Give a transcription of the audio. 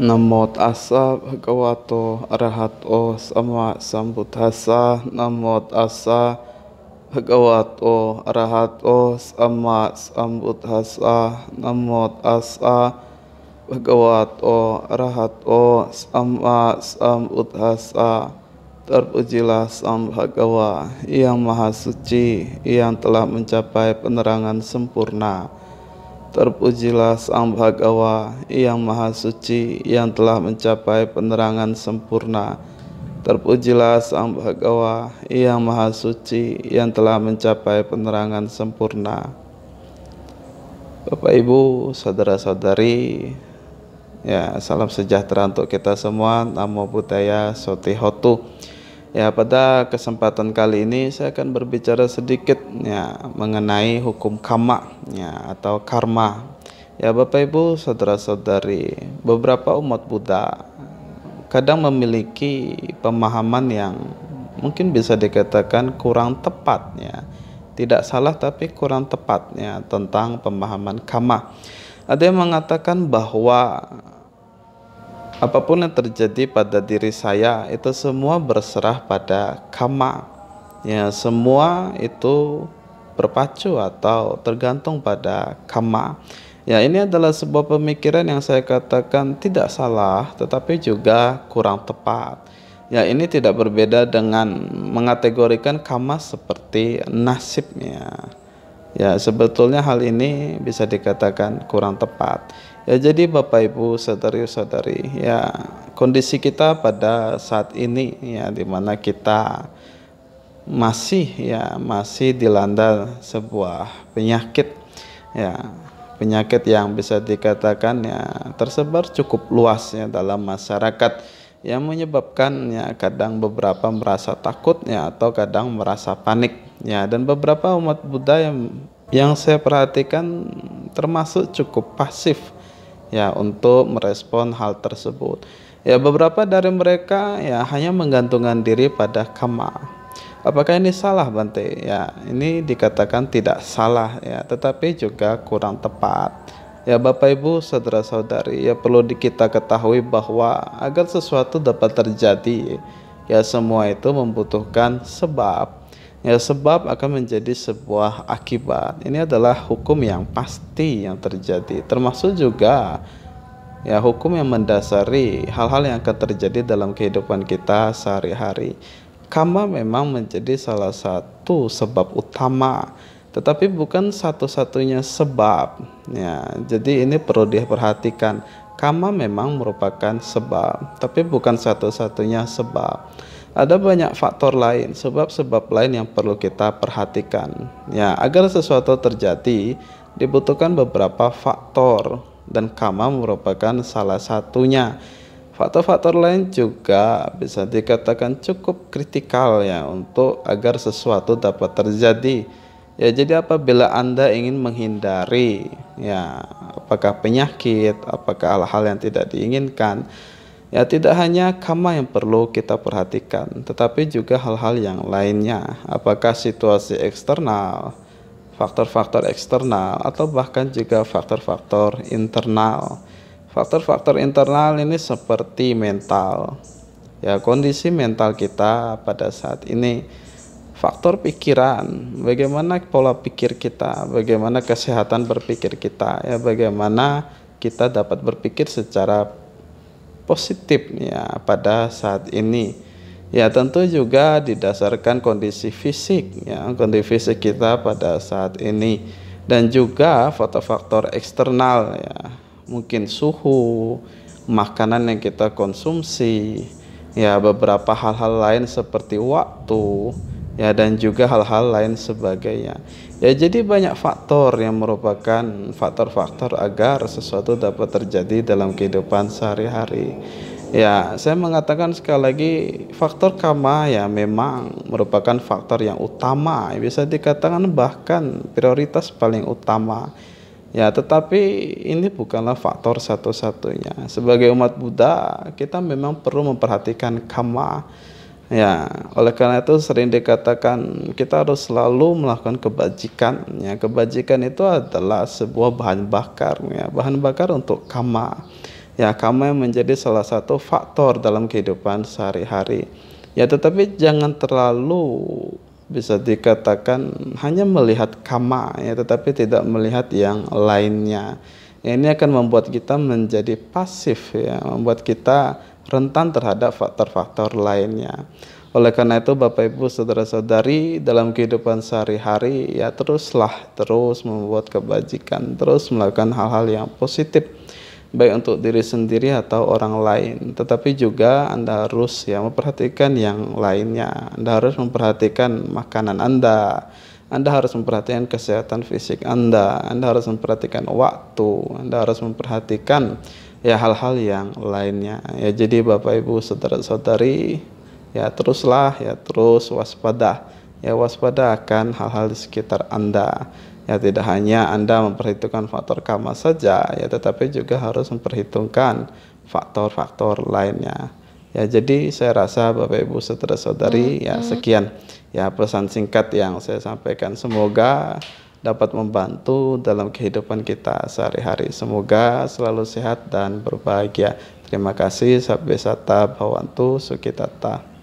Namo tassa bhagavato arahato sama sambuddhassa Namo tassa bhagavato arahato sama sambuddhassa Namo tassa bhagavato arahato sama sambuddhassa Terpujilah Sang Bhagawa yang Maha Suci yang telah mencapai penerangan sempurna Terpujilah Sang Bhagawa yang Maha Suci yang telah mencapai penerangan sempurna. Terpujilah Sang Bhagawa yang Maha Suci yang telah mencapai penerangan sempurna. Bapak Ibu, saudara-saudari, ya salam sejahtera untuk kita semua. Namo Buddhaya Soti Hotu. Ya, pada kesempatan kali ini saya akan berbicara sedikit ya mengenai hukum karma ya atau karma. Ya, Bapak Ibu, saudara-saudari, beberapa umat Buddha kadang memiliki pemahaman yang mungkin bisa dikatakan kurang tepat ya. Tidak salah tapi kurang tepat ya tentang pemahaman karma. Ada yang mengatakan bahwa Apapun yang terjadi pada diri saya itu semua berserah pada kama. Ya, semua itu berpacu atau tergantung pada kama. Ya, ini adalah sebuah pemikiran yang saya katakan tidak salah tetapi juga kurang tepat. Ya, ini tidak berbeda dengan mengategorikan kama seperti nasibnya. Ya, sebetulnya hal ini bisa dikatakan kurang tepat. Ya jadi Bapak Ibu saudari-saudari ya kondisi kita pada saat ini ya di mana kita masih ya masih dilanda sebuah penyakit ya penyakit yang bisa dikatakan ya tersebar cukup luas ya dalam masyarakat yang menyebabkan ya kadang beberapa merasa takut ya atau kadang merasa panik ya dan beberapa umat Buddha yang yang saya perhatikan termasuk cukup pasif ya untuk merespon hal tersebut. Ya beberapa dari mereka ya hanya menggantungkan diri pada kama. Apakah ini salah Bante? Ya, ini dikatakan tidak salah ya, tetapi juga kurang tepat. Ya Bapak Ibu, saudara-saudari, ya perlu kita ketahui bahwa agar sesuatu dapat terjadi, ya semua itu membutuhkan sebab Ya, sebab akan menjadi sebuah akibat. Ini adalah hukum yang pasti yang terjadi. Termasuk juga ya hukum yang mendasari hal-hal yang akan terjadi dalam kehidupan kita sehari-hari. Karma memang menjadi salah satu sebab utama, tetapi bukan satu-satunya sebab. Ya, jadi ini perlu diperhatikan. Karma memang merupakan sebab, tapi bukan satu-satunya sebab ada banyak faktor lain, sebab-sebab lain yang perlu kita perhatikan. Ya, agar sesuatu terjadi dibutuhkan beberapa faktor dan kama merupakan salah satunya. Faktor-faktor lain juga bisa dikatakan cukup kritikal ya untuk agar sesuatu dapat terjadi. Ya, jadi apabila Anda ingin menghindari ya apakah penyakit, apakah hal-hal yang tidak diinginkan, Ya, tidak hanya kama yang perlu kita perhatikan, tetapi juga hal-hal yang lainnya. Apakah situasi eksternal, faktor-faktor eksternal, atau bahkan juga faktor-faktor internal. Faktor-faktor internal ini seperti mental. Ya, kondisi mental kita pada saat ini faktor pikiran, bagaimana pola pikir kita, bagaimana kesehatan berpikir kita, ya bagaimana kita dapat berpikir secara positif ya pada saat ini. Ya tentu juga didasarkan kondisi fisik ya kondisi fisik kita pada saat ini dan juga faktor-faktor eksternal ya mungkin suhu, makanan yang kita konsumsi, ya beberapa hal-hal lain seperti waktu ya dan juga hal-hal lain sebagainya. Ya jadi banyak faktor yang merupakan faktor-faktor agar sesuatu dapat terjadi dalam kehidupan sehari-hari. Ya, saya mengatakan sekali lagi faktor karma ya memang merupakan faktor yang utama, bisa dikatakan bahkan prioritas paling utama. Ya, tetapi ini bukanlah faktor satu-satunya. Sebagai umat Buddha, kita memang perlu memperhatikan karma Ya, oleh karena itu sering dikatakan kita harus selalu melakukan kebajikan. Ya, kebajikan itu adalah sebuah bahan bakar, ya, bahan bakar untuk kama. Ya, kama yang menjadi salah satu faktor dalam kehidupan sehari-hari. Ya, tetapi jangan terlalu bisa dikatakan hanya melihat kama, ya, tetapi tidak melihat yang lainnya. Ya, ini akan membuat kita menjadi pasif, ya, membuat kita rentan terhadap faktor-faktor lainnya. Oleh karena itu Bapak Ibu saudara-saudari dalam kehidupan sehari-hari ya teruslah terus membuat kebajikan, terus melakukan hal-hal yang positif baik untuk diri sendiri atau orang lain. Tetapi juga Anda harus ya memperhatikan yang lainnya. Anda harus memperhatikan makanan Anda. Anda harus memperhatikan kesehatan fisik Anda. Anda harus memperhatikan waktu. Anda harus memperhatikan ya hal-hal yang lainnya ya jadi Bapak Ibu saudara-saudari ya teruslah ya terus waspada ya waspada akan hal-hal di sekitar Anda ya tidak hanya Anda memperhitungkan faktor karma saja ya tetapi juga harus memperhitungkan faktor-faktor lainnya ya jadi saya rasa Bapak Ibu saudara-saudari hmm. ya mm-hmm. sekian ya pesan singkat yang saya sampaikan semoga dapat membantu dalam kehidupan kita sehari-hari. Semoga selalu sehat dan berbahagia. Terima kasih. Sabbe sata bhawantu sukitata.